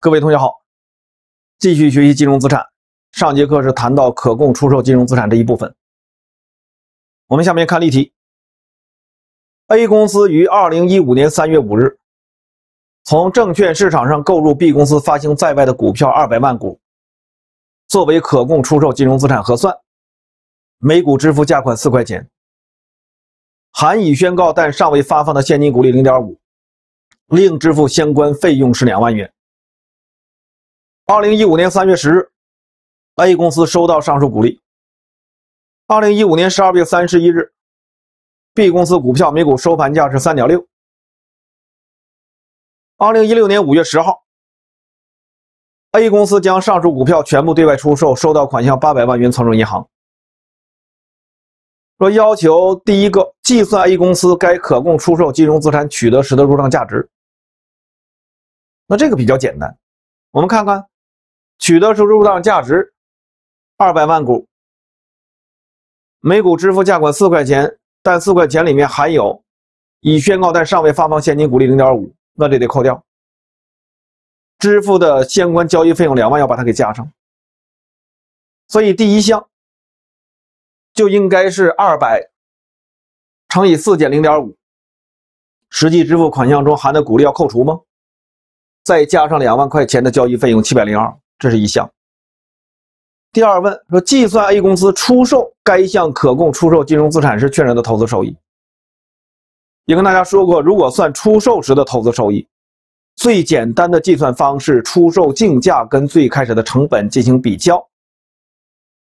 各位同学好，继续学习金融资产。上节课是谈到可供出售金融资产这一部分。我们下面看例题。A 公司于二零一五年三月五日从证券市场上购入 B 公司发行在外的股票二百万股，作为可供出售金融资产核算，每股支付价款四块钱，含已宣告但尚未发放的现金股利零点五，另支付相关费用是两万元。二零一五年三月十日，A 公司收到上述股利。二零一五年十二月三十一日，B 公司股票每股收盘价是三点六。二零一六年五月十号，A 公司将上述股票全部对外出售，收到款项八百万元存入银行。说要求第一个计算 A 公司该可供出售金融资产取得时的入账价值。那这个比较简单，我们看看。取得收入账价值二百万股，每股支付价款四块钱，但四块钱里面含有已宣告但尚未发放现金股利零点五，那这得扣掉。支付的相关交易费用两万，要把它给加上。所以第一项就应该是二百乘以四减零点五，实际支付款项中含的股利要扣除吗？再加上两万块钱的交易费用，七百零二。这是一项。第二问说，计算 A 公司出售该项可供出售金融资产时确认的投资收益。也跟大家说过，如果算出售时的投资收益，最简单的计算方式，出售竞价跟最开始的成本进行比较。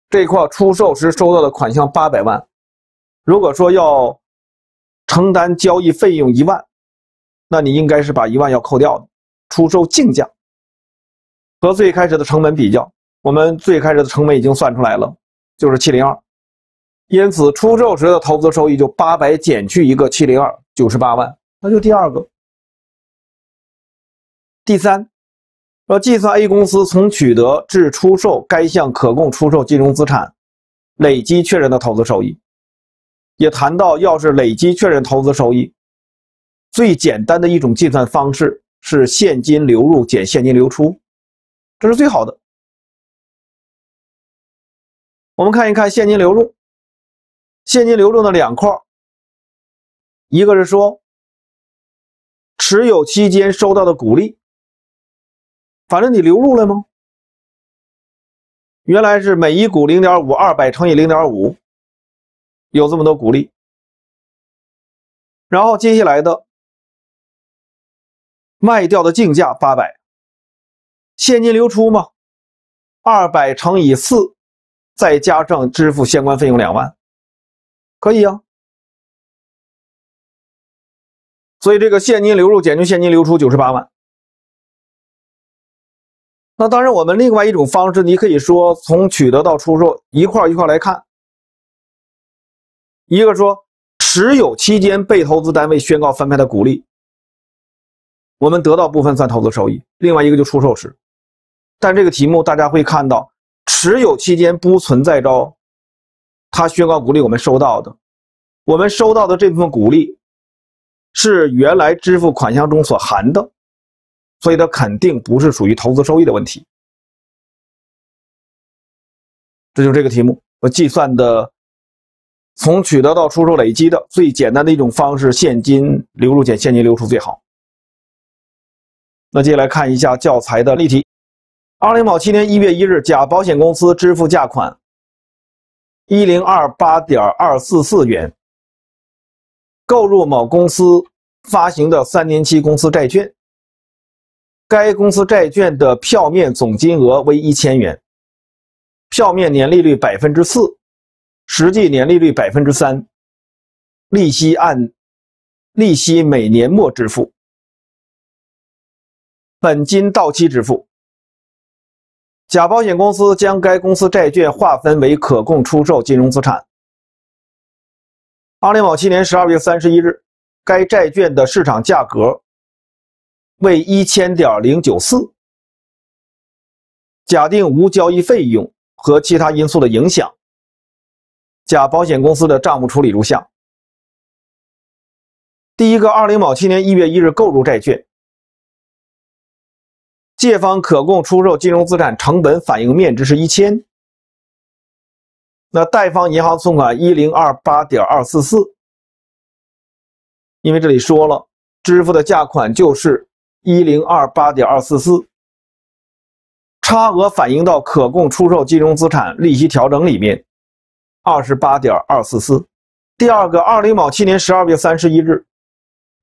这块出售时收到的款项八百万，如果说要承担交易费用一万，那你应该是把一万要扣掉的，出售竞价。和最开始的成本比较，我们最开始的成本已经算出来了，就是七零二，因此出售时的投资收益就八百减去一个七零二，九十八万，那就第二个。第三，要计算 A 公司从取得至出售该项可供出售金融资产累积确认的投资收益，也谈到要是累积确认投资收益，最简单的一种计算方式是现金流入减现金流出。这是最好的。我们看一看现金流入，现金流入的两块，一个是说持有期间收到的股利，反正你流入了吗？原来是每一股零点五，二百乘以零点五，有这么多股利。然后接下来的卖掉的竞价八百。现金流出嘛，二百乘以四，再加上支付相关费用两万，可以啊。所以这个现金流入减去现金流出九十八万。那当然，我们另外一种方式，你可以说从取得到出售一块一块来看。一个说持有期间被投资单位宣告分配的股利，我们得到部分算投资收益；另外一个就出售时。但这个题目大家会看到，持有期间不存在招，他宣告鼓励我们收到的，我们收到的这部分鼓励，是原来支付款项中所含的，所以它肯定不是属于投资收益的问题。这就是这个题目我计算的，从取得到出售累积的最简单的一种方式，现金流入减现金流出最好。那接下来看一下教材的例题。二零一七年一月一日，甲保险公司支付价款一零二八点二四四元，购入某公司发行的三年期公司债券。该公司债券的票面总金额为一千元，票面年利率百分之四，实际年利率百分之三，利息按利息每年末支付，本金到期支付。甲保险公司将该公司债券划分为可供出售金融资产。二零某七年十二月三十一日，该债券的市场价格为一千点零九四。假定无交易费用和其他因素的影响，甲保险公司的账目处理如下：第一个，二零某七年一月一日购入债券。借方可供出售金融资产成本反映面值是一千，那贷方银行存款一零二八点二四四，因为这里说了支付的价款就是一零二八点二四四，差额反映到可供出售金融资产利息调整里面，二十八点二四四。第二个二零卯七年十二月三十一日，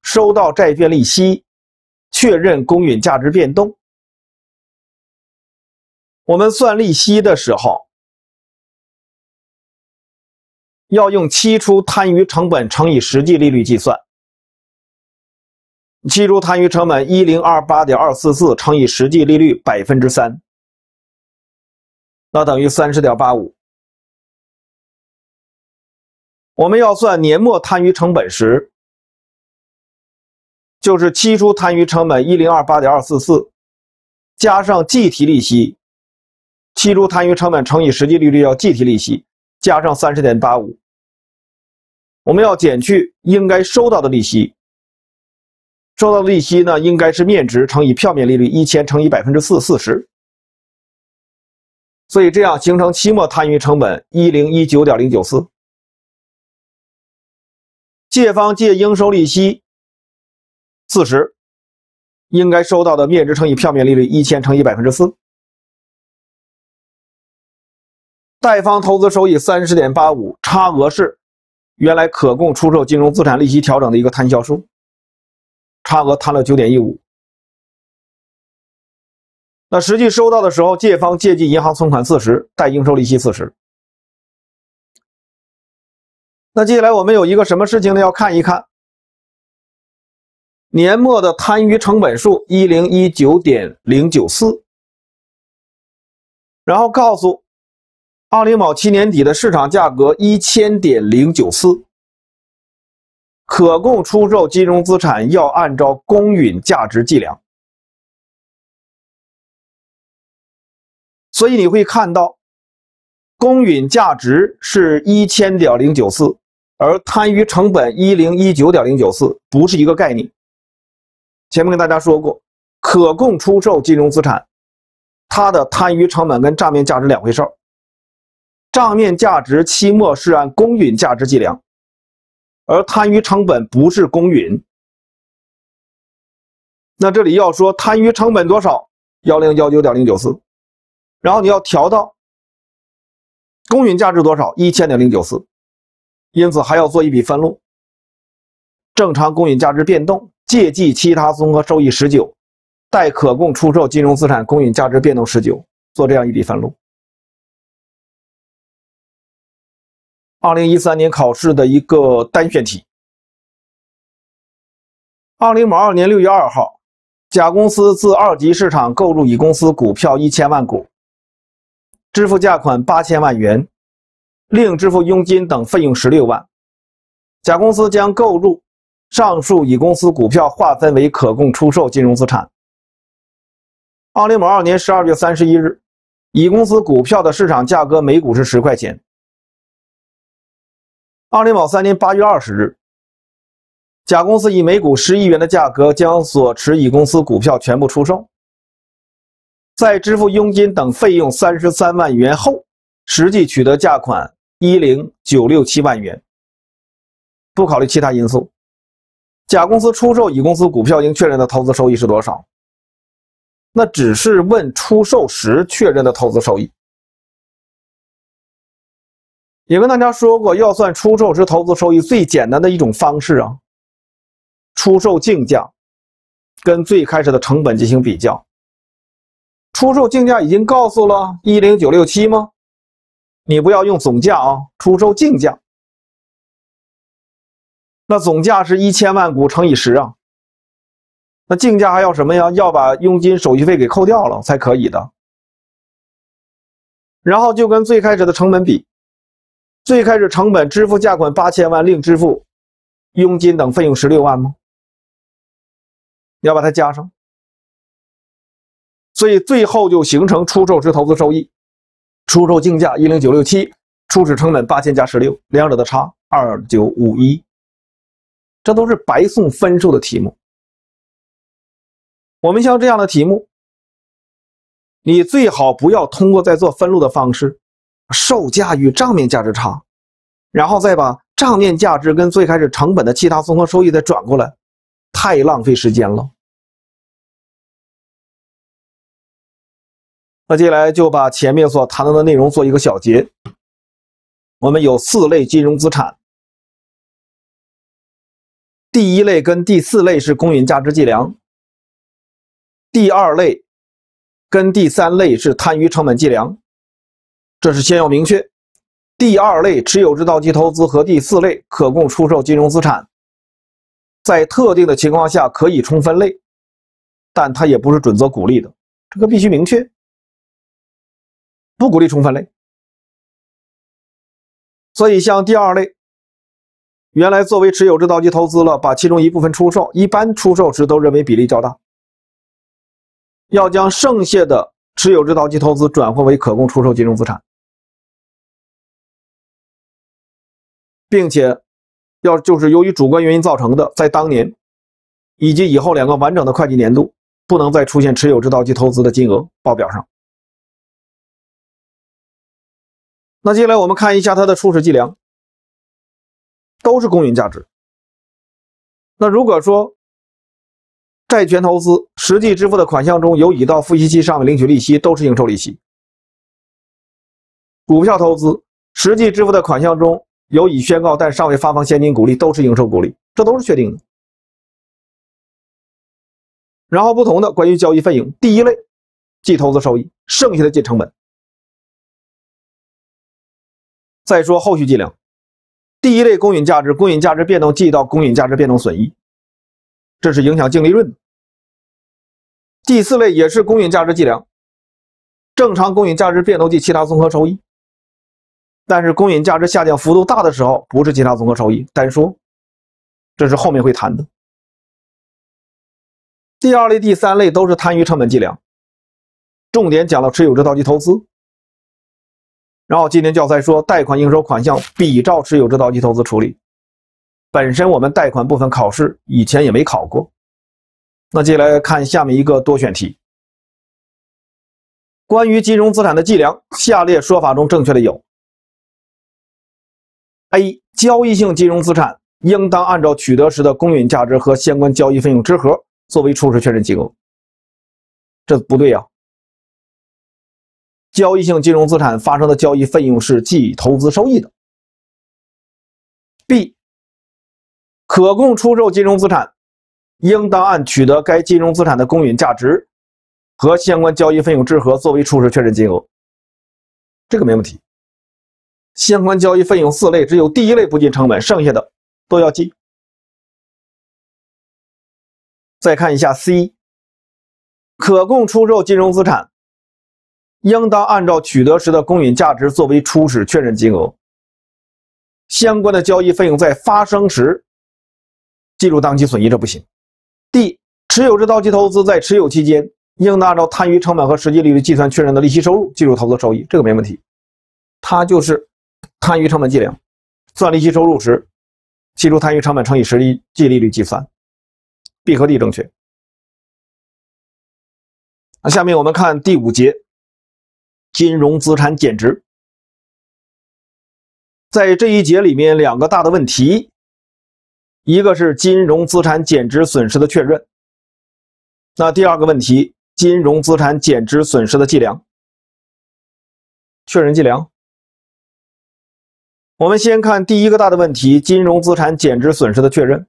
收到债券利息，确认公允价值变动。我们算利息的时候，要用期初摊余成本乘以实际利率计算。期初摊余成本一零二八点二四四乘以实际利率百分之三，那等于三十点八五。我们要算年末摊余成本时，就是期初摊余成本一零二八点二四四加上计提利息。期初摊余成本乘以实际利率要计提利息，加上三十点八五。我们要减去应该收到的利息。收到的利息呢，应该是面值乘以票面利率，一千乘以百分之四四十。所以这样形成期末摊余成本一零一九点零九四。借方借应收利息四十，应该收到的面值乘以票面利率一千乘以百分之四。贷方投资收益三十点八五，差额是原来可供出售金融资产利息调整的一个摊销数，差额摊了九点一五，那实际收到的时候，借方借记银行存款四十，贷应收利息四十。那接下来我们有一个什么事情呢？要看一看年末的摊余成本数一零一九点零九四，然后告诉。二零宝七年底的市场价格一千点零九四，可供出售金融资产要按照公允价值计量，所以你会看到，公允价值是一千点零九四，而摊余成本一零一九点零九四，不是一个概念。前面跟大家说过，可供出售金融资产，它的摊余成本跟账面价值两回事儿。账面价值期末是按公允价值计量，而摊余成本不是公允。那这里要说摊余成本多少幺零幺九点零九四，然后你要调到公允价值多少一千点零九四，因此还要做一笔分录：正常公允价值变动借记其他综合收益十九，待可供出售金融资产公允价值变动十九，做这样一笔分录。二零一三年考试的一个单选题。二零某二年六月二号，甲公司自二级市场购入乙公司股票一千万股，支付价款八千万元，另支付佣金等费用十六万。甲公司将购入上述乙公司股票划分为可供出售金融资产。二零某二年十二月三十一日，乙公司股票的市场价格每股是十块钱。二零二三年八月二十日，甲公司以每股十亿元的价格将所持乙公司股票全部出售，在支付佣金等费用三十三万元后，实际取得价款一零九六七万元。不考虑其他因素，甲公司出售乙公司股票应确认的投资收益是多少？那只是问出售时确认的投资收益。也跟大家说过，要算出售时投资收益最简单的一种方式啊，出售竞价跟最开始的成本进行比较。出售竞价已经告诉了，一零九六七吗？你不要用总价啊，出售竞价。那总价是一千万股乘以十啊。那竞价还要什么呀？要把佣金手续费给扣掉了才可以的。然后就跟最开始的成本比。最开始成本支付价款八千万，另支付佣金等费用十六万吗？你要把它加上，所以最后就形成出售时投资收益。出售竞价一零九六七，初始成本八千加十六，两者的差二九五一。这都是白送分数的题目。我们像这样的题目，你最好不要通过在做分录的方式。售价与账面价值差，然后再把账面价值跟最开始成本的其他综合收益再转过来，太浪费时间了。那接下来就把前面所谈到的内容做一个小结。我们有四类金融资产，第一类跟第四类是公允价值计量，第二类跟第三类是摊余成本计量。这是先要明确，第二类持有至到期投资和第四类可供出售金融资产，在特定的情况下可以充分类，但它也不是准则鼓励的，这个必须明确，不鼓励充分类。所以像第二类，原来作为持有至到期投资了，把其中一部分出售，一般出售时都认为比例较大，要将剩下的持有至到期投资转换为可供出售金融资产。并且，要就是由于主观原因造成的，在当年以及以后两个完整的会计年度，不能再出现持有至到期投资的金额。报表上。那接下来我们看一下它的初始计量，都是公允价值。那如果说债权投资实际支付的款项中有已到付息期尚未领取利息，都是应收利息；股票投资实际支付的款项中，有已宣告但尚未发放现金股利，都是应收股利，这都是确定的。然后不同的关于交易费用，第一类计投资收益，剩下的计成本。再说后续计量，第一类公允价值，公允价值变动计到公允价值变动损益，这是影响净利润。的。第四类也是公允价值计量，正常公允价值变动计其他综合收益。但是公允价值下降幅度大的时候，不是其他综合收益。单说，这是后面会谈的。第二类、第三类都是摊余成本计量，重点讲了持有制到期投资。然后今天教材说，贷款应收款项比照持有制到期投资处理。本身我们贷款部分考试以前也没考过。那接下来看下面一个多选题。关于金融资产的计量，下列说法中正确的有。A. 交易性金融资产应当按照取得时的公允价值和相关交易费用之和作为初始确认金额，这不对呀。交易性金融资产发生的交易费用是计投资收益的。B. 可供出售金融资产应当按取得该金融资产的公允价值和相关交易费用之和作为初始确认金额，这个没问题。相关交易费用四类，只有第一类不计成本，剩下的都要记。再看一下 C，可供出售金融资产，应当按照取得时的公允价值作为初始确认金额。相关的交易费用在发生时计入当期损益，这不行。D，持有至到期投资在持有期间，应当按照摊余成本和实际利率计算确认的利息收入计入投资收益，这个没问题。它就是。摊余成本计量，算利息收入时，计入摊余成本乘以实际计利率计算，B 和 D 正确。那下面我们看第五节，金融资产减值。在这一节里面，两个大的问题，一个是金融资产减值损失的确认。那第二个问题，金融资产减值损失的计量，确认计量。我们先看第一个大的问题：金融资产减值损失的确认。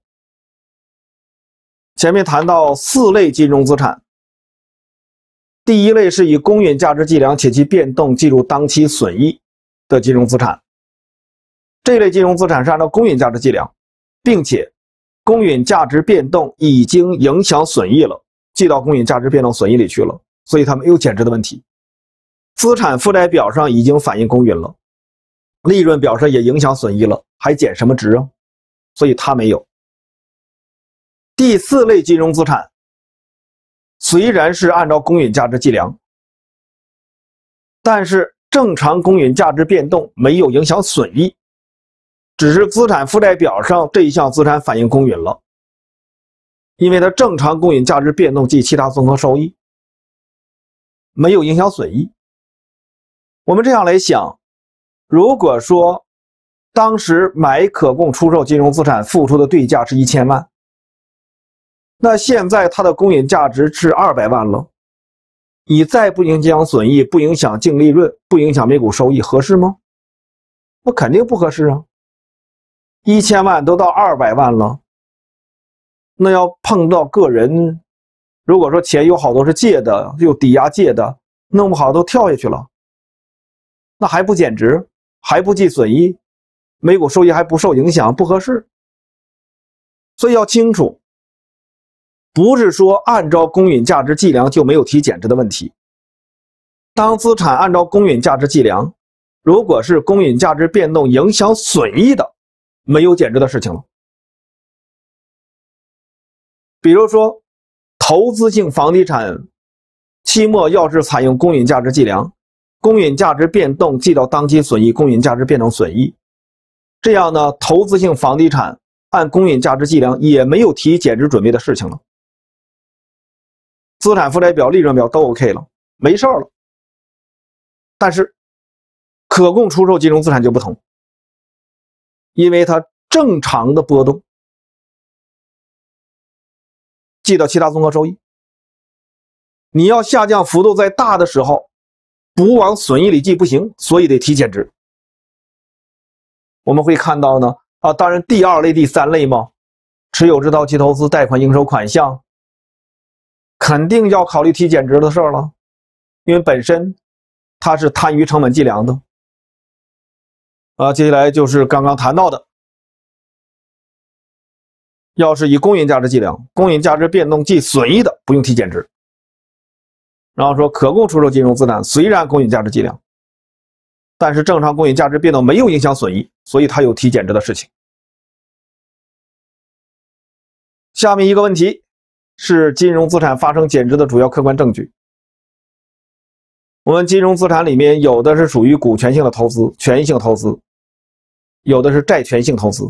前面谈到四类金融资产，第一类是以公允价值计量且其变动计入当期损益的金融资产。这类金融资产是按照公允价值计量，并且公允价值变动已经影响损益了，记到公允价值变动损益里去了。所以它没有减值的问题。资产负债表上已经反映公允了。利润表上也影响损益了，还减什么值啊？所以它没有。第四类金融资产，虽然是按照公允价值计量，但是正常公允价值变动没有影响损益，只是资产负债表上这一项资产反映公允了，因为它正常公允价值变动及其他综合收益没有影响损益。我们这样来想。如果说当时买可供出售金融资产付出的对价是一千万，那现在它的公允价值是二百万了，你再不影响损益、不影响净利润、不影响每股收益，合适吗？那肯定不合适啊！一千万都到二百万了，那要碰到个人，如果说钱有好多是借的，又抵押借的，弄不好都跳下去了，那还不减值？还不计损益，每股收益还不受影响，不合适。所以要清楚，不是说按照公允价值计量就没有提减值的问题。当资产按照公允价值计量，如果是公允价值变动影响损益的，没有减值的事情了。比如说，投资性房地产期末要是采用公允价值计量。公允价值变动记到当期损益，公允价值变动损益。这样呢，投资性房地产按公允价值计量也没有提减值准备的事情了，资产负债表、利润表都 OK 了，没事了。但是可供出售金融资产就不同，因为它正常的波动记到其他综合收益，你要下降幅度在大的时候。不往损益里记不行，所以得提减值。我们会看到呢，啊，当然第二类、第三类嘛，持有至到期投资、贷款、应收款项，肯定要考虑提减值的事了，因为本身它是摊余成本计量的。啊，接下来就是刚刚谈到的，要是以公允价值计量，公允价值变动计损益的，不用提减值。然后说可供出售金融资产虽然公允价值计量，但是正常公允价值变动没有影响损益，所以它有提减值的事情。下面一个问题，是金融资产发生减值的主要客观证据。我们金融资产里面有的是属于股权性的投资、权益性投资，有的是债权性投资，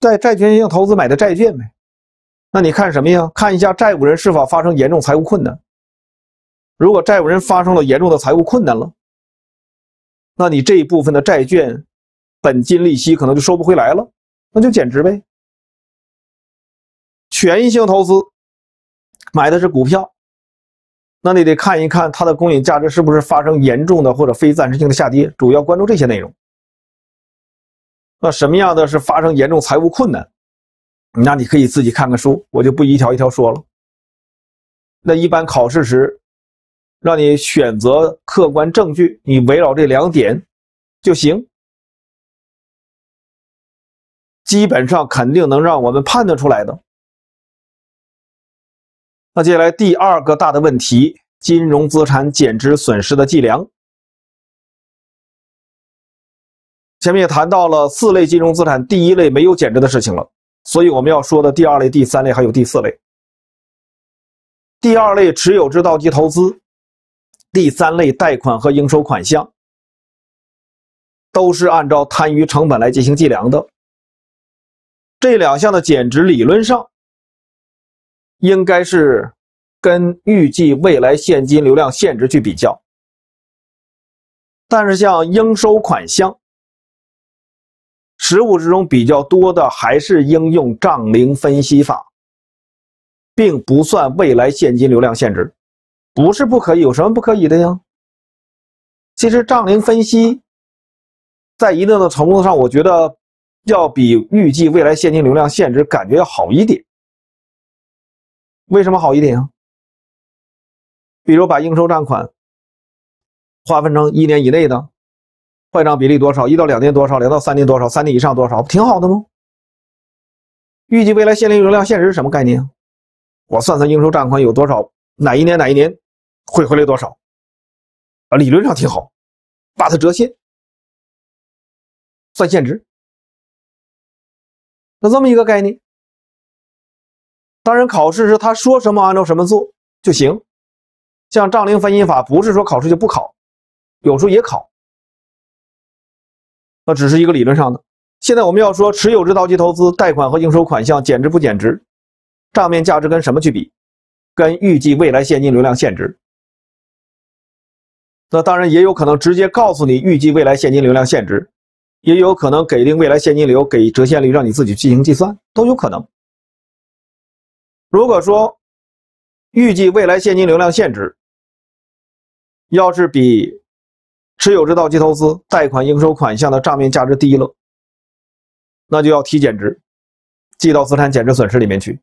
在债权性投资买的债券呗，那你看什么呀？看一下债务人是否发生严重财务困难。如果债务人发生了严重的财务困难了，那你这一部分的债券本金利息可能就收不回来了，那就减值呗。权益性投资买的是股票，那你得看一看它的公允价值是不是发生严重的或者非暂时性的下跌，主要关注这些内容。那什么样的是发生严重财务困难？那你可以自己看看书，我就不一条一条说了。那一般考试时，让你选择客观证据，你围绕这两点就行，基本上肯定能让我们判断出来的。那接下来第二个大的问题，金融资产减值损失的计量，前面也谈到了四类金融资产，第一类没有减值的事情了。所以我们要说的第二类、第三类还有第四类，第二类持有至到期投资，第三类贷款和应收款项，都是按照摊余成本来进行计量的。这两项的减值理论上应该是跟预计未来现金流量现值去比较，但是像应收款项。实务之中比较多的还是应用账龄分析法，并不算未来现金流量限值，不是不可以，有什么不可以的呀？其实账龄分析在一定的程度上，我觉得要比预计未来现金流量限值感觉要好一点。为什么好一点啊？比如把应收账款划分成一年以内的。坏账比例多少？一到两年多少？两到三年多少？三年以上多少？不挺好的吗？预计未来现金流量现实是什么概念？我算算应收账款有多少？哪一年哪一年会回来多少？啊，理论上挺好，把它折现算现值。那这么一个概念，当然考试是他说什么按照什么做就行。像账龄分析法不是说考试就不考，有时候也考。那只是一个理论上的。现在我们要说持有至到期投资、贷款和应收款项减值不减值，账面价值跟什么去比？跟预计未来现金流量现值。那当然也有可能直接告诉你预计未来现金流量现值，也有可能给定未来现金流，给折现率让你自己进行计算都有可能。如果说预计未来现金流量现值要是比持有至到期投资、贷款、应收款项的账面价值低了，那就要提减值，记到资产减值损失里面去。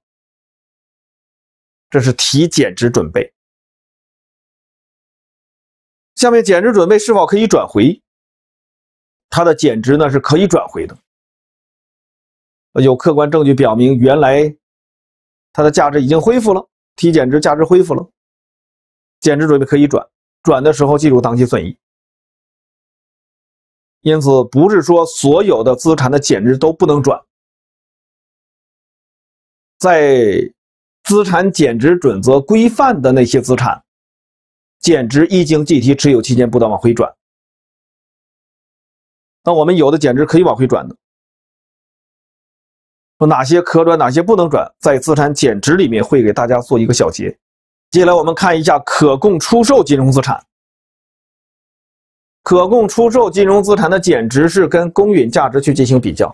这是提减值准备。下面减值准备是否可以转回？它的减值呢是可以转回的。有客观证据表明原来它的价值已经恢复了，提减值价值恢复了，减值准备可以转。转的时候记住，当期损益。因此，不是说所有的资产的减值都不能转，在资产减值准则规范的那些资产，减值一经计提，持有期间不得往回转。那我们有的减值可以往回转的，说哪些可转，哪些不能转，在资产减值里面会给大家做一个小结。接下来我们看一下可供出售金融资产。可供出售金融资产的减值是跟公允价值去进行比较，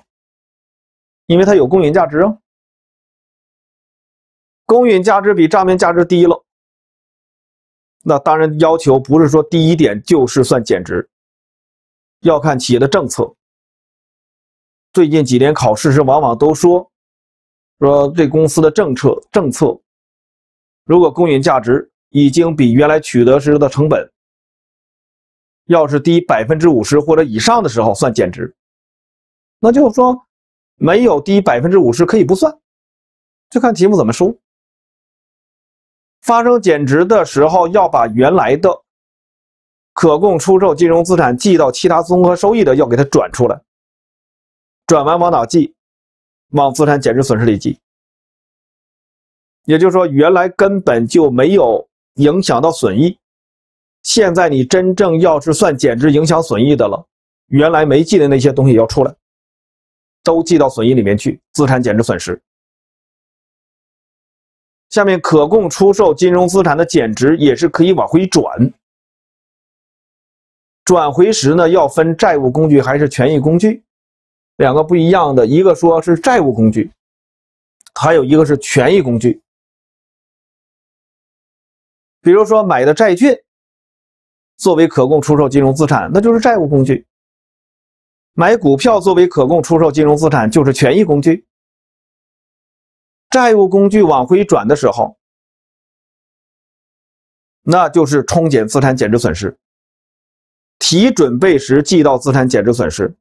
因为它有公允价值啊。公允价值比账面价值低了，那当然要求不是说第一点就是算减值，要看企业的政策。最近几年考试时往往都说，说这公司的政策政策，如果公允价值已经比原来取得时的成本。要是低百分之五十或者以上的时候算减值，那就是说没有低百分之五十可以不算，就看题目怎么说。发生减值的时候要把原来的可供出售金融资产记到其他综合收益的，要给它转出来。转完往哪记？往资产减值损失里记。也就是说，原来根本就没有影响到损益。现在你真正要是算减值影响损益的了，原来没记的那些东西要出来，都记到损益里面去，资产减值损失。下面可供出售金融资产的减值也是可以往回转，转回时呢要分债务工具还是权益工具，两个不一样的，一个说是债务工具，还有一个是权益工具，比如说买的债券。作为可供出售金融资产，那就是债务工具；买股票作为可供出售金融资产就是权益工具。债务工具往回转的时候，那就是冲减资产减值损失，提准备时记到资产减值损失。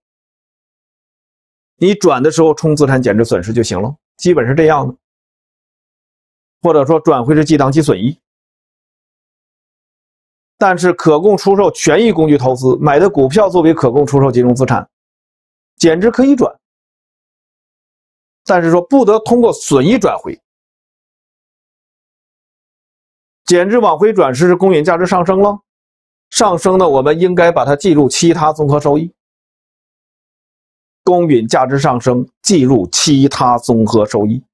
你转的时候冲资产减值损失就行了，基本是这样的。或者说转回是记当期损益。但是可供出售权益工具投资买的股票作为可供出售金融资产，减值可以转，但是说不得通过损益转回。减值往回转是公允价值上升了，上升呢，我们应该把它计入其他综合收益。公允价值上升计入其他综合收益。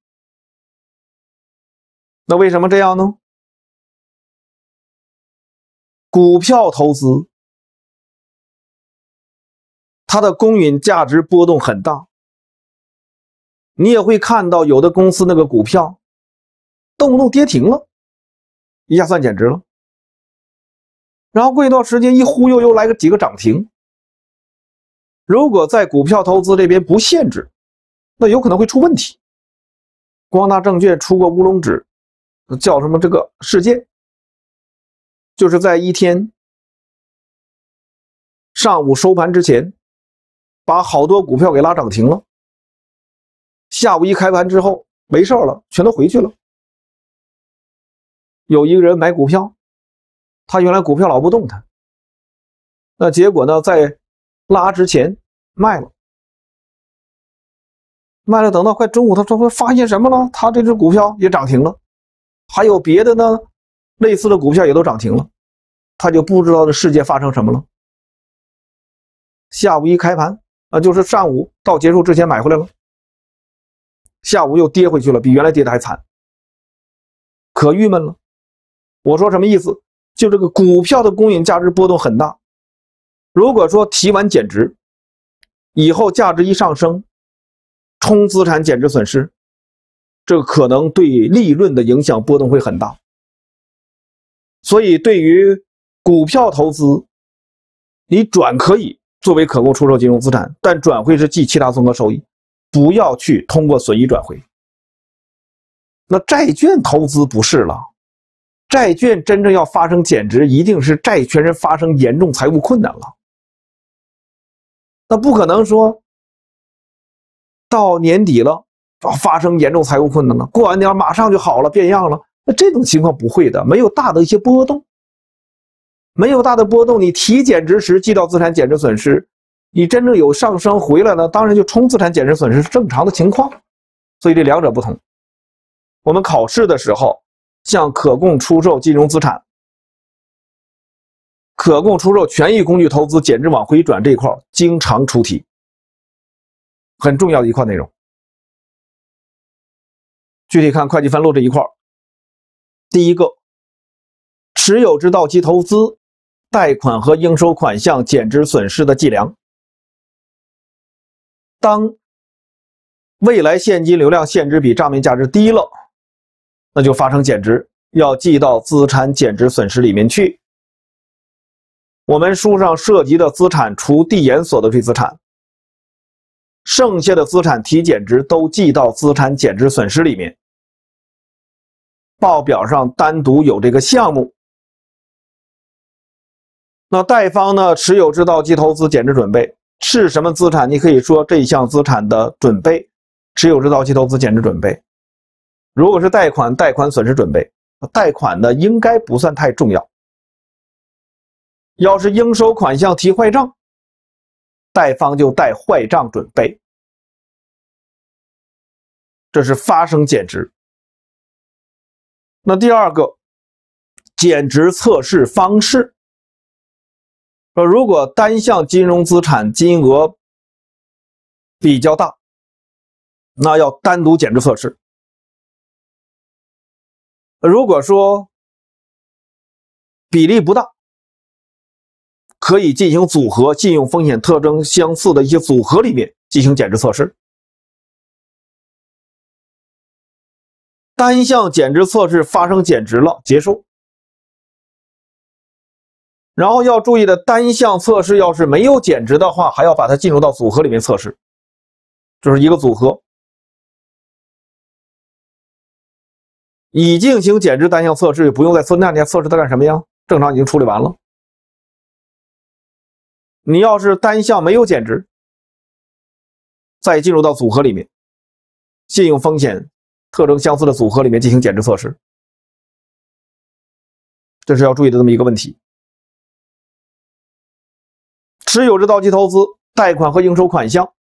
那为什么这样呢？股票投资，它的公允价值波动很大，你也会看到有的公司那个股票，动不动跌停了，一下算减值了。然后过一段时间一忽悠又来个几个涨停。如果在股票投资这边不限制，那有可能会出问题。光大证券出过乌龙指，叫什么这个事件？就是在一天上午收盘之前，把好多股票给拉涨停了。下午一开盘之后没事了，全都回去了。有一个人买股票，他原来股票老不动弹，那结果呢，在拉之前卖了，卖了。等到快中午，他他会发现什么了？他这只股票也涨停了，还有别的呢。类似的股票也都涨停了，他就不知道这世界发生什么了。下午一开盘啊，就是上午到结束之前买回来了，下午又跌回去了，比原来跌的还惨，可郁闷了。我说什么意思？就这个股票的公允价值波动很大。如果说提完减值以后价值一上升，冲资产减值损失，这个可能对利润的影响波动会很大。所以，对于股票投资，你转可以作为可供出售金融资产，但转会是计其他综合收益，不要去通过损益转回。那债券投资不是了，债券真正要发生减值，一定是债权人发生严重财务困难了。那不可能说，到年底了发生严重财务困难了，过完年马上就好了，变样了。那这种情况不会的，没有大的一些波动，没有大的波动。你提减值时记到资产减值损失，你真正有上升回来了，当然就冲资产减值损失是正常的情况。所以这两者不同。我们考试的时候，向可供出售金融资产、可供出售权益工具投资减值往回转这一块，经常出题，很重要的一块内容。具体看会计分录这一块。第一个，持有至到期投资、贷款和应收款项减值损失的计量。当未来现金流量现值比账面价值低了，那就发生减值，要记到资产减值损失里面去。我们书上涉及的资产除递延所得税资产，剩下的资产提减值都记到资产减值损失里面。报表上单独有这个项目，那贷方呢？持有制造机投资减值准备是什么资产？你可以说这项资产的准备，持有制造机投资减值准备。如果是贷款，贷款损失准备，贷款呢应该不算太重要。要是应收款项提坏账，贷方就贷坏账准备，这是发生减值。那第二个减值测试方式，呃，如果单项金融资产金额比较大，那要单独减值测试；如果说比例不大，可以进行组合，信用风险特征相似的一些组合里面进行减值测试。单项减值测试发生减值了，结束。然后要注意的，单项测试要是没有减值的话，还要把它进入到组合里面测试，就是一个组合。已进行减值单项测试，不用再测那天测试它干什么呀？正常已经处理完了。你要是单项没有减值，再进入到组合里面，信用风险。特征相似的组合里面进行减值测试，这是要注意的这么一个问题。持有至到期投资、贷款和应收款项，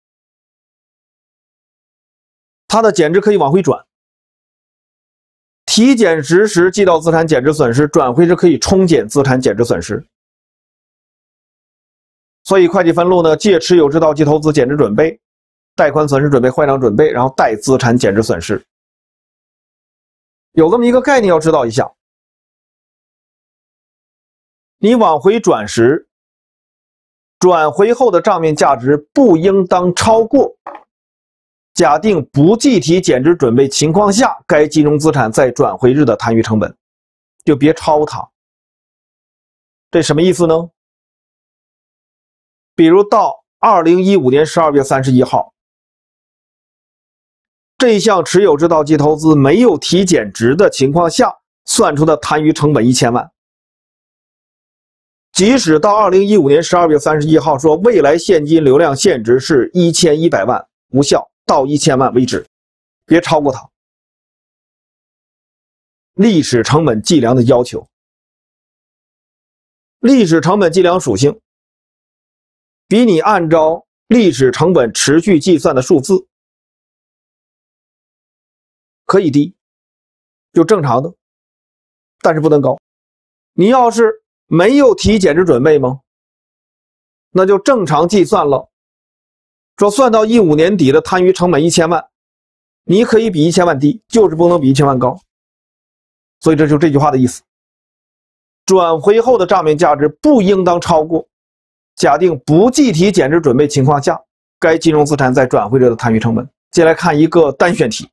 它的减值可以往回转。提减值时记到资产减值损失，转回时可以冲减资产减值损失。所以会计分录呢，借持有至到期投资减值准备、贷款损失准备、坏账准备，然后贷资产减值损失。有这么一个概念要知道一下，你往回转时，转回后的账面价值不应当超过假定不计提减值准备情况下该金融资产在转回日的摊余成本，就别超它。这什么意思呢？比如到二零一五年十二月三十一号。这一项持有制到期投资没有提减值的情况下算出的摊余成本一千万，即使到二零一五年十二月三十一号说未来现金流量现值是一千一百万无效，到一千万为止，别超过它。历史成本计量的要求，历史成本计量属性，比你按照历史成本持续计算的数字。可以低，就正常的，但是不能高。你要是没有提减值准备吗？那就正常计算了。说算到一五年底的摊余成本一千万，你可以比一千万低，就是不能比一千万高。所以这就这句话的意思。转回后的账面价值不应当超过假定不计提减值准备情况下该金融资产在转回者的摊余成本。接来看一个单选题。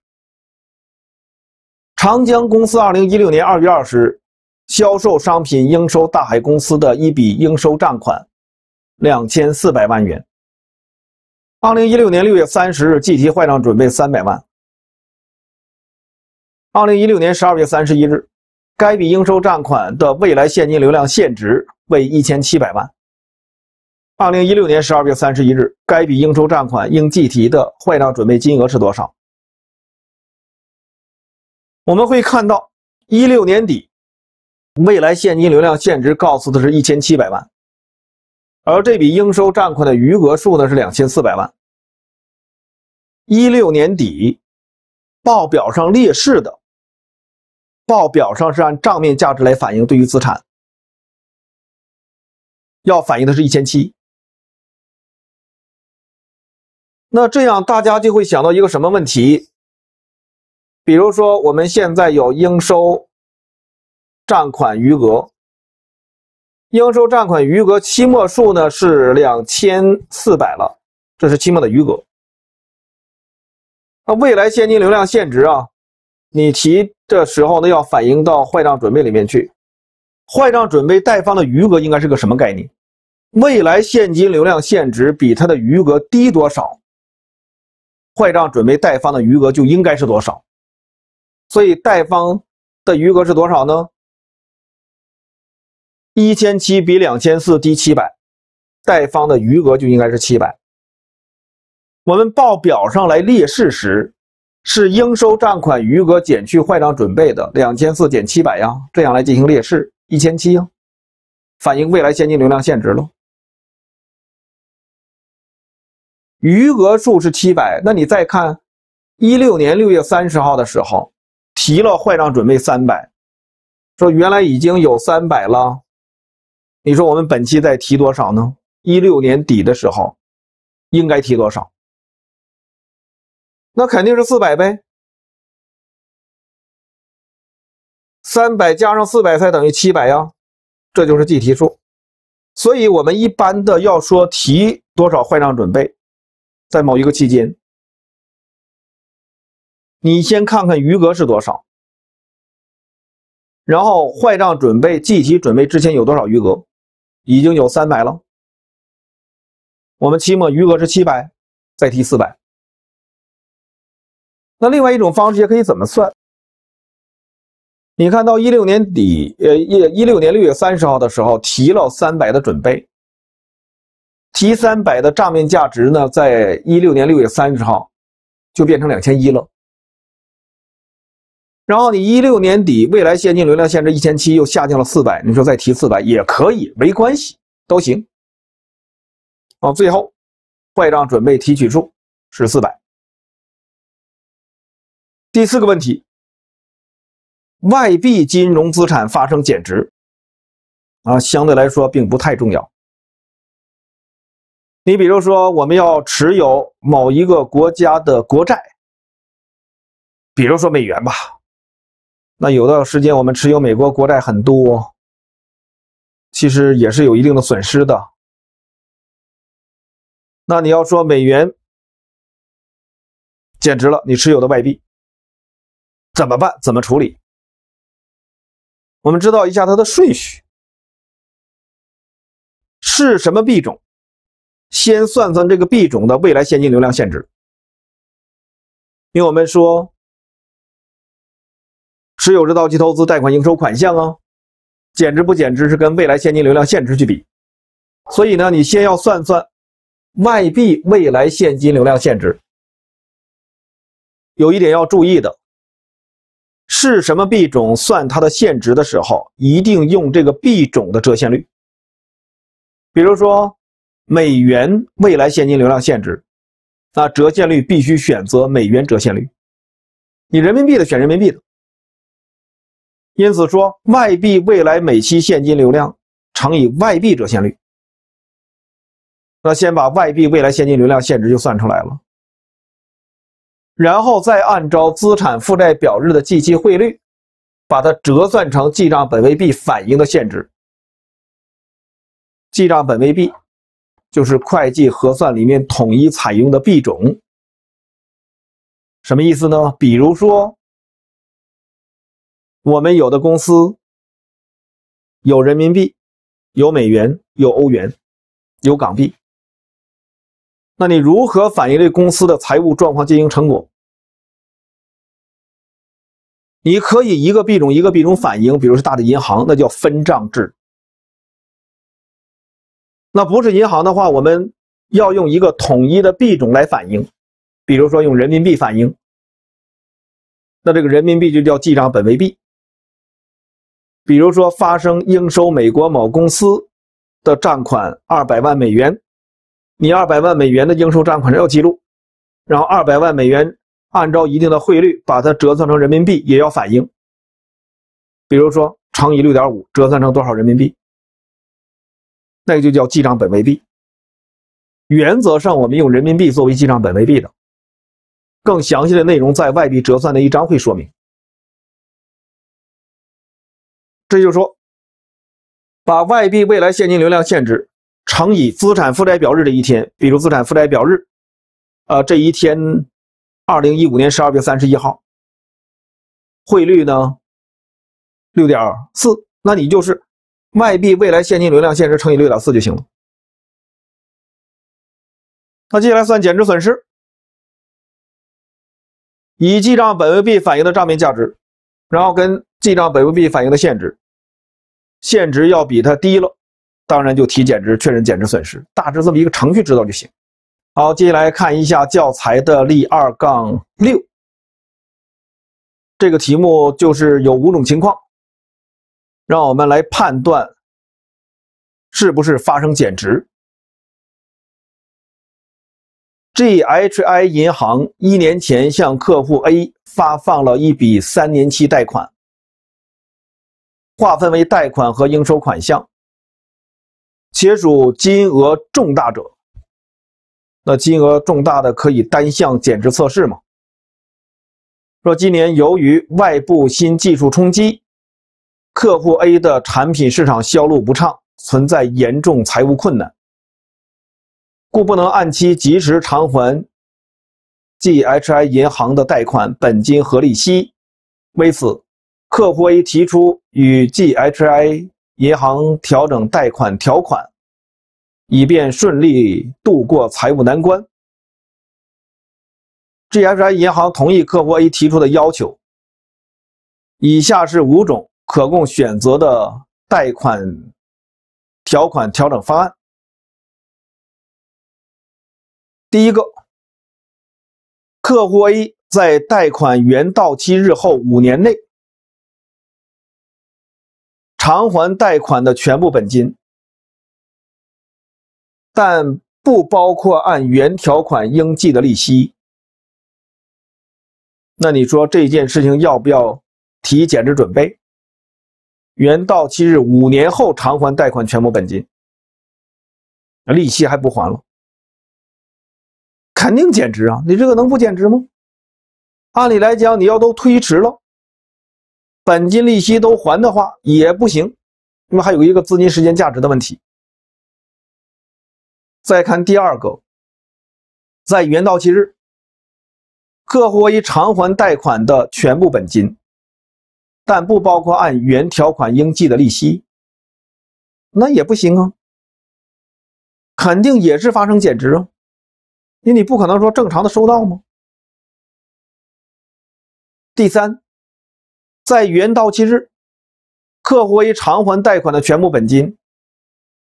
长江公司二零一六年二月二十日销售商品应收大海公司的一笔应收账款，两千四百万元。二零一六年六月三十日计提坏账准备三百万。二零一六年十二月三十一日，该笔应收账款的未来现金流量现值为一千七百万。二零一六年十二月三十一日，该笔应收账款应计提的坏账准备金额是多少？我们会看到，一六年底未来现金流量现值告诉的是一千七百万，而这笔应收账款的余额数呢是两千四百万。一六年底报表上列示的，报表上是按账面价值来反映，对于资产要反映的是一千七。那这样大家就会想到一个什么问题？比如说，我们现在有应收账款余额，应收账款余额期末数呢是两千四百了，这是期末的余额。那未来现金流量现值啊，你提的时候呢要反映到坏账准备里面去。坏账准备贷方的余额应该是个什么概念？未来现金流量现值比它的余额低多少，坏账准备贷方的余额就应该是多少。所以贷方的余额是多少呢？一千七比两千四低七百，贷方的余额就应该是七百。我们报表上来列示时，是应收账款余额减去坏账准备的两千四减七百呀，这样来进行列示一千七呀，反映未来现金流量现值了。余额数是七百，那你再看一六年六月三十号的时候。提了坏账准备三百，说原来已经有三百了，你说我们本期再提多少呢？一六年底的时候应该提多少？那肯定是四百呗，三百加上四百才等于七百呀，这就是计提数。所以我们一般的要说提多少坏账准备，在某一个期间。你先看看余额是多少，然后坏账准备计提准备之前有多少余额？已经有三百了。我们期末余额是七百，再提四百。那另外一种方式也可以怎么算？你看到一六年底，呃，一六年六月三十号的时候提了三百的准备，提三百的账面价值呢，在一六年六月三十号就变成两千一了。然后你一六年底未来现金流量限制一千七，又下降了四百，你说再提四百也可以，没关系，都行。啊，最后坏账准备提取数是四百。第四个问题，外币金融资产发生减值，啊，相对来说并不太重要。你比如说，我们要持有某一个国家的国债，比如说美元吧。那有段时间我们持有美国国债很多，其实也是有一定的损失的。那你要说美元简值了，你持有的外币怎么办？怎么处理？我们知道一下它的顺序是什么币种，先算算这个币种的未来现金流量限值，因为我们说。持有着到期投资、贷款、应收款项啊，减值不减值是跟未来现金流量现值去比，所以呢，你先要算算外币未来现金流量现值。有一点要注意的，是什么币种算它的现值的时候，一定用这个币种的折现率。比如说美元未来现金流量现值，那折现率必须选择美元折现率，你人民币的选人民币的。因此说，外币未来每期现金流量乘以外币折现率，那先把外币未来现金流量现值就算出来了，然后再按照资产负债表日的计息汇率，把它折算成记账本位币反映的现值。记账本位币就是会计核算里面统一采用的币种，什么意思呢？比如说。我们有的公司有人民币，有美元，有欧元，有港币。那你如何反映这公司的财务状况经营成果？你可以一个币种一个币种反映，比如说大的银行那叫分账制。那不是银行的话，我们要用一个统一的币种来反映，比如说用人民币反映。那这个人民币就叫记账本位币。比如说，发生应收美国某公司的账款二百万美元，你二百万美元的应收账款要记录，然后二百万美元按照一定的汇率把它折算成人民币也要反映。比如说乘以六点五，折算成多少人民币，那就叫记账本位币。原则上，我们用人民币作为记账本位币的。更详细的内容在外币折算的一章会说明。这就说，把外币未来现金流量现值乘以资产负债表日的一天，比如资产负债表日，啊，这一天二零一五年十二月三十一号，汇率呢六点四，那你就是外币未来现金流量现值乘以六点四就行了。那接下来算减值损失，以记账本位币反映的账面价值，然后跟记账本位币反映的现值。现值要比它低了，当然就提减值，确认减值损失。大致这么一个程序知道就行。好，接下来看一下教材的例二杠六，这个题目就是有五种情况，让我们来判断是不是发生减值。GHI 银行一年前向客户 A 发放了一笔三年期贷款。划分为贷款和应收款项，且属金额重大者，那金额重大的可以单项减值测试吗？若今年由于外部新技术冲击，客户 A 的产品市场销路不畅，存在严重财务困难，故不能按期及时偿还 GHI 银行的贷款本金和利息，为此。客户 A 提出与 GHI 银行调整贷款条款，以便顺利度过财务难关。GHI 银行同意客户 A 提出的要求。以下是五种可供选择的贷款条款调整方案。第一个，客户 A 在贷款原到期日后五年内。偿还贷款的全部本金，但不包括按原条款应计的利息。那你说这件事情要不要提减值准备？原到期日五年后偿还贷款全部本金，利息还不还了？肯定减值啊！你这个能不减值吗？按理来讲，你要都推迟了。本金利息都还的话也不行，那么还有一个资金时间价值的问题。再看第二个，在原到期日，客户已偿还贷款的全部本金，但不包括按原条款应计的利息。那也不行啊，肯定也是发生减值啊，因为你不可能说正常的收到吗？第三。在原到期日，客户 A 偿还贷款的全部本金，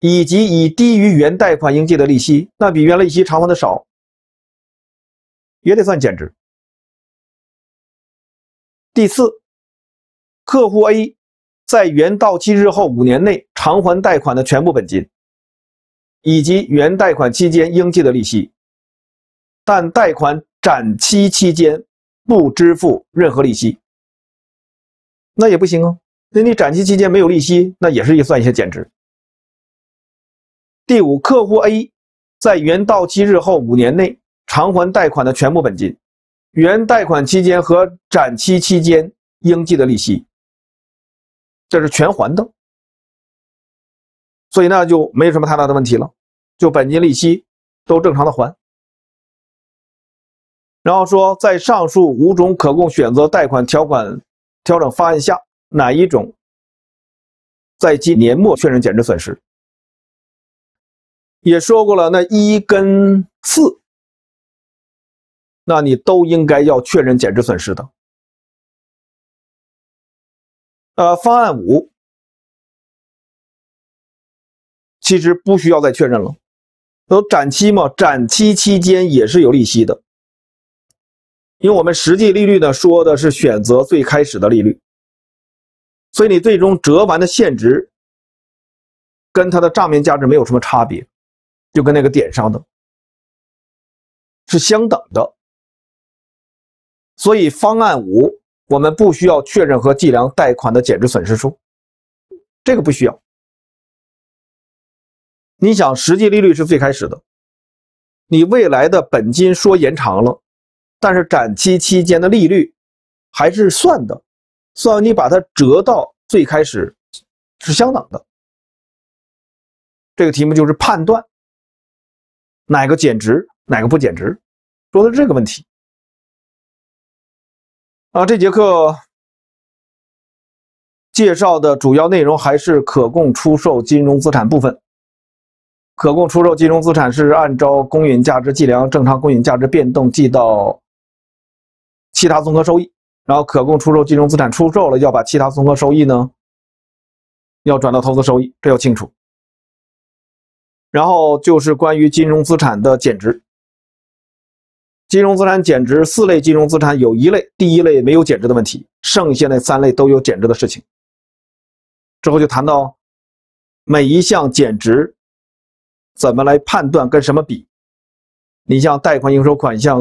以及已低于原贷款应计的利息，那比原来利息偿还的少，也得算减值。第四，客户 A 在原到期日后五年内偿还贷款的全部本金，以及原贷款期间应计的利息，但贷款展期期间不支付任何利息。那也不行啊！那你展期期间没有利息，那也是一算一些减值。第五，客户 A 在原到期日后五年内偿还贷款的全部本金、原贷款期间和展期期间应计的利息，这是全还的，所以那就没有什么太大的问题了，就本金利息都正常的还。然后说，在上述五种可供选择贷款条款。调整方案下哪一种在今年末确认减值损失？也说过了，那一跟四，那你都应该要确认减值损失的。呃，方案五其实不需要再确认了，有展期嘛？展期期间也是有利息的。因为我们实际利率呢，说的是选择最开始的利率，所以你最终折完的现值跟它的账面价值没有什么差别，就跟那个点上的是相等的。所以方案五，我们不需要确认和计量贷款的减值损失数，这个不需要。你想，实际利率是最开始的，你未来的本金说延长了。但是展期期间的利率还是算的，算你把它折到最开始是相等的。这个题目就是判断哪个减值，哪个不减值，说的是这个问题。啊，这节课介绍的主要内容还是可供出售金融资产部分。可供出售金融资产是按照公允价值计量，正常公允价值变动记到。其他综合收益，然后可供出售金融资产出售了，要把其他综合收益呢，要转到投资收益，这要清楚。然后就是关于金融资产的减值，金融资产减值四类金融资产有一类，第一类没有减值的问题，剩下那三类都有减值的事情。之后就谈到每一项减值怎么来判断，跟什么比？你像贷款应收款项。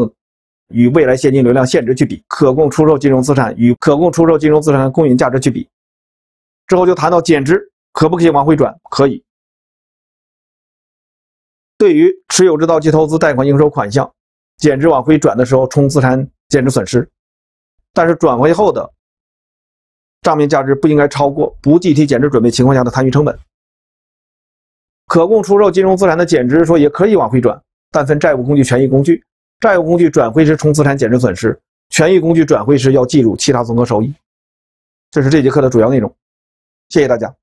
与未来现金流量现值去比，可供出售金融资产与可供出售金融资产的公允价值去比，之后就谈到减值，可不可以往回转？可以。对于持有至到期投资、贷款、应收款项，减值往回转的时候冲资产减值损失，但是转回后的账面价值不应该超过不计提减值准备情况下的摊余成本。可供出售金融资产的减值说也可以往回转，但分债务工具、权益工具。债务工具转回时冲资产减值损失，权益工具转回时要计入其他综合收益。这是这节课的主要内容，谢谢大家。